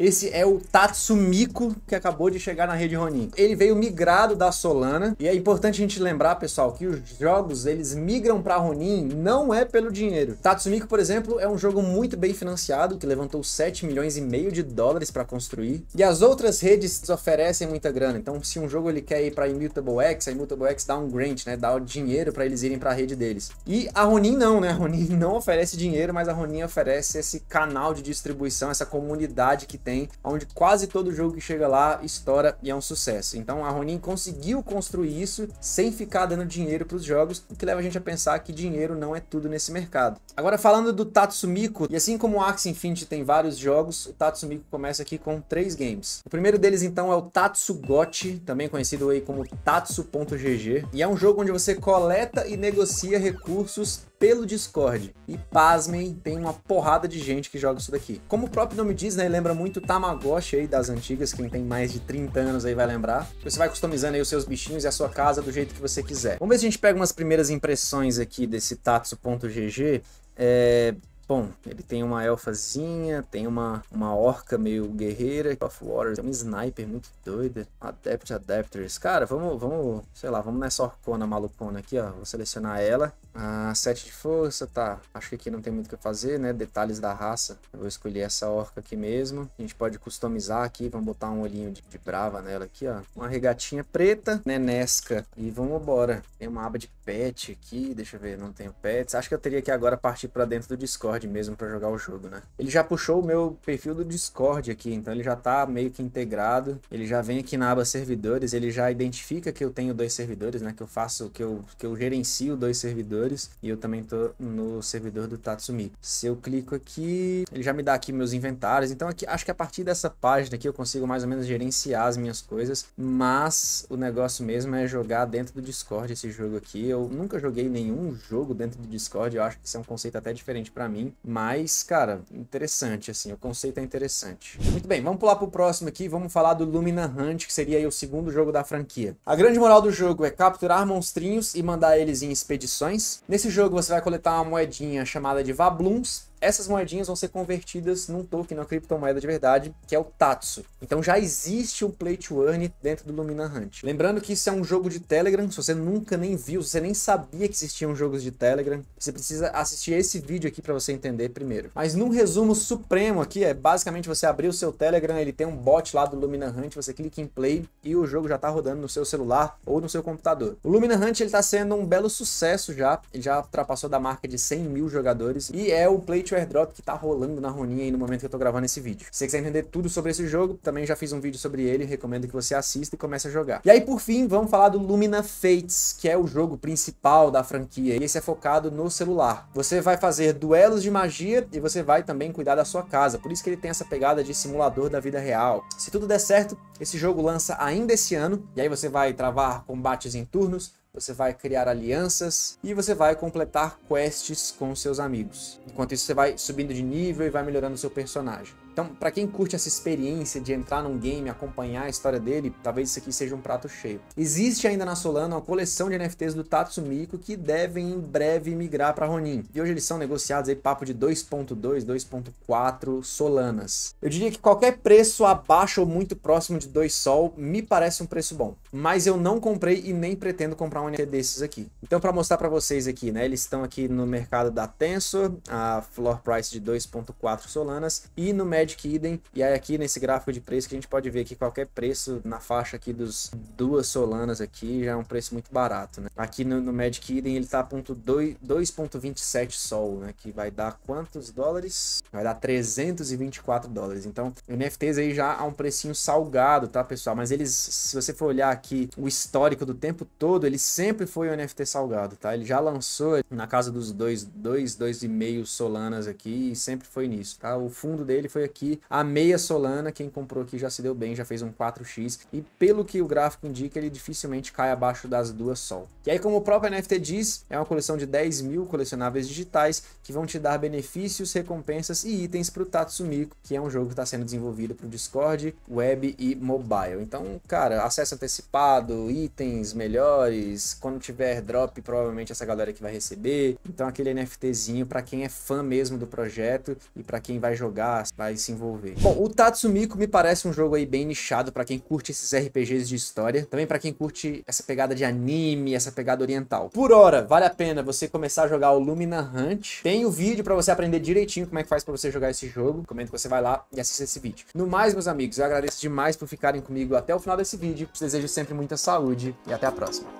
Esse é o Tatsumiko, que acabou de chegar na rede Ronin. Ele veio migrado da Solana, e é importante a gente lembrar, pessoal, que os jogos, eles migram para Ronin não é pelo dinheiro. Tatsumiko, por exemplo, é um jogo muito bem financiado, que levantou 7 milhões e meio de dólares para construir, e as outras redes oferecem muita grana. Então, se um jogo ele quer ir para Immutable X, a Immutable X dá um grant, né, dá o dinheiro para eles irem para a rede deles. E a Ronin não, né? A Ronin não oferece dinheiro, mas a Ronin oferece esse canal de distribuição, essa comunidade que tem tem, onde quase todo jogo que chega lá estoura e é um sucesso. Então a Ronin conseguiu construir isso sem ficar dando dinheiro para os jogos, o que leva a gente a pensar que dinheiro não é tudo nesse mercado. Agora falando do Tatsumiko, e assim como o Axie Infinity tem vários jogos, o Tatsumiko começa aqui com três games. O primeiro deles então é o Tatsugote, também conhecido aí como Tatsu.gg, e é um jogo onde você coleta e negocia recursos pelo Discord. E pasmem, tem uma porrada de gente que joga isso daqui. Como o próprio nome diz, né, lembra muito Tamagotchi aí das antigas, quem tem mais de 30 anos aí vai lembrar. Você vai customizando aí os seus bichinhos e a sua casa do jeito que você quiser. Vamos ver se a gente pega umas primeiras impressões aqui desse tatsu.gg. É, Bom, ele tem uma elfazinha, tem uma, uma orca meio guerreira, of Waters, tem é sniper muito doida, Adept Adapters. Cara, vamos, vamos, sei lá, vamos nessa orcona malucona aqui, ó. Vou selecionar ela. Ah, sete de força, tá. Acho que aqui não tem muito o que fazer, né? Detalhes da raça. Eu vou escolher essa orca aqui mesmo. A gente pode customizar aqui, vamos botar um olhinho de, de brava nela aqui, ó. Uma regatinha preta, nenesca. E vamos embora. Tem uma aba de pet aqui, deixa eu ver, não tenho pets. Acho que eu teria que agora partir para dentro do Discord Discord mesmo para jogar o jogo, né? Ele já puxou o meu perfil do Discord aqui, então ele já tá meio que integrado. Ele já vem aqui na aba servidores, ele já identifica que eu tenho dois servidores, né? Que eu faço, que eu, que eu gerencio dois servidores e eu também tô no servidor do Tatsumi. Se eu clico aqui, ele já me dá aqui meus inventários. Então aqui, acho que a partir dessa página aqui eu consigo mais ou menos gerenciar as minhas coisas, mas o negócio mesmo é jogar dentro do Discord esse jogo aqui. Eu nunca joguei nenhum jogo dentro do Discord, eu acho que isso é um conceito até diferente para mim mim. Mas, cara, interessante, assim, o conceito é interessante. Muito bem, vamos pular pro próximo aqui, vamos falar do Lumina Hunt, que seria aí o segundo jogo da franquia. A grande moral do jogo é capturar monstrinhos e mandar eles em expedições. Nesse jogo você vai coletar uma moedinha chamada de Vablooms, essas moedinhas vão ser convertidas num token, numa criptomoeda de verdade, que é o Tatsu. Então já existe um play to earn dentro do Lumina Hunt. Lembrando que isso é um jogo de Telegram, se você nunca nem viu, se você nem sabia que existiam jogos de Telegram, você precisa assistir esse vídeo aqui para você entender primeiro. Mas num resumo supremo aqui, é basicamente você abrir o seu Telegram, ele tem um bot lá do Lumina Hunt, você clica em play e o jogo já tá rodando no seu celular ou no seu computador. O Lumina Hunt ele tá sendo um belo sucesso já, ele já ultrapassou da marca de 100 mil jogadores e é o play to o airdrop que tá rolando na Roninha aí no momento que eu tô gravando esse vídeo. Se você quiser entender tudo sobre esse jogo, também já fiz um vídeo sobre ele, recomendo que você assista e comece a jogar. E aí, por fim, vamos falar do Lumina Fates, que é o jogo principal da franquia, e esse é focado no celular. Você vai fazer duelos de magia e você vai também cuidar da sua casa, por isso que ele tem essa pegada de simulador da vida real. Se tudo der certo, esse jogo lança ainda esse ano, e aí você vai travar combates em turnos, você vai criar alianças e você vai completar quests com seus amigos. Enquanto isso, você vai subindo de nível e vai melhorando seu personagem. Então, para quem curte essa experiência de entrar num game, acompanhar a história dele, talvez isso aqui seja um prato cheio. Existe ainda na Solana uma coleção de NFTs do Tatsumiko que devem em breve migrar para Ronin. E hoje eles são negociados aí papo de 2.2, 2.4 Solanas. Eu diria que qualquer preço abaixo ou muito próximo de 2 Sol me parece um preço bom, mas eu não comprei e nem pretendo comprar para onde desses aqui. Então, para mostrar para vocês aqui, né, eles estão aqui no mercado da Tensor, a floor price de 2.4 solanas e no Magic Eden. E aí aqui nesse gráfico de preço que a gente pode ver que qualquer preço na faixa aqui dos duas solanas aqui já é um preço muito barato, né? Aqui no, no Magic Eden ele tá 2.27 sol, né, que vai dar quantos dólares? Vai dar 324 dólares. Então, NFTs aí já a um precinho salgado, tá, pessoal? Mas eles, se você for olhar aqui o histórico do tempo todo, eles sempre foi um NFT salgado, tá? Ele já lançou na casa dos dois, dois, dois e meio solanas aqui e sempre foi nisso, tá? O fundo dele foi aqui, a meia solana, quem comprou aqui já se deu bem, já fez um 4x e pelo que o gráfico indica, ele dificilmente cai abaixo das duas sol. E aí, como o próprio NFT diz, é uma coleção de 10 mil colecionáveis digitais que vão te dar benefícios, recompensas e itens para o Tatsumiko, que é um jogo que está sendo desenvolvido pro Discord, web e mobile. Então, cara, acesso antecipado, itens melhores, mas quando tiver drop, provavelmente essa galera que vai receber. Então aquele NFTzinho para quem é fã mesmo do projeto e para quem vai jogar, vai se envolver. Bom, o Tatsumiko me parece um jogo aí bem nichado para quem curte esses RPGs de história, também para quem curte essa pegada de anime, essa pegada oriental. Por hora, vale a pena você começar a jogar o Lumina Hunt. Tem o um vídeo para você aprender direitinho como é que faz para você jogar esse jogo. Comenta que você vai lá e assista esse vídeo. No mais, meus amigos, eu agradeço demais por ficarem comigo até o final desse vídeo. Te desejo sempre muita saúde e até a próxima.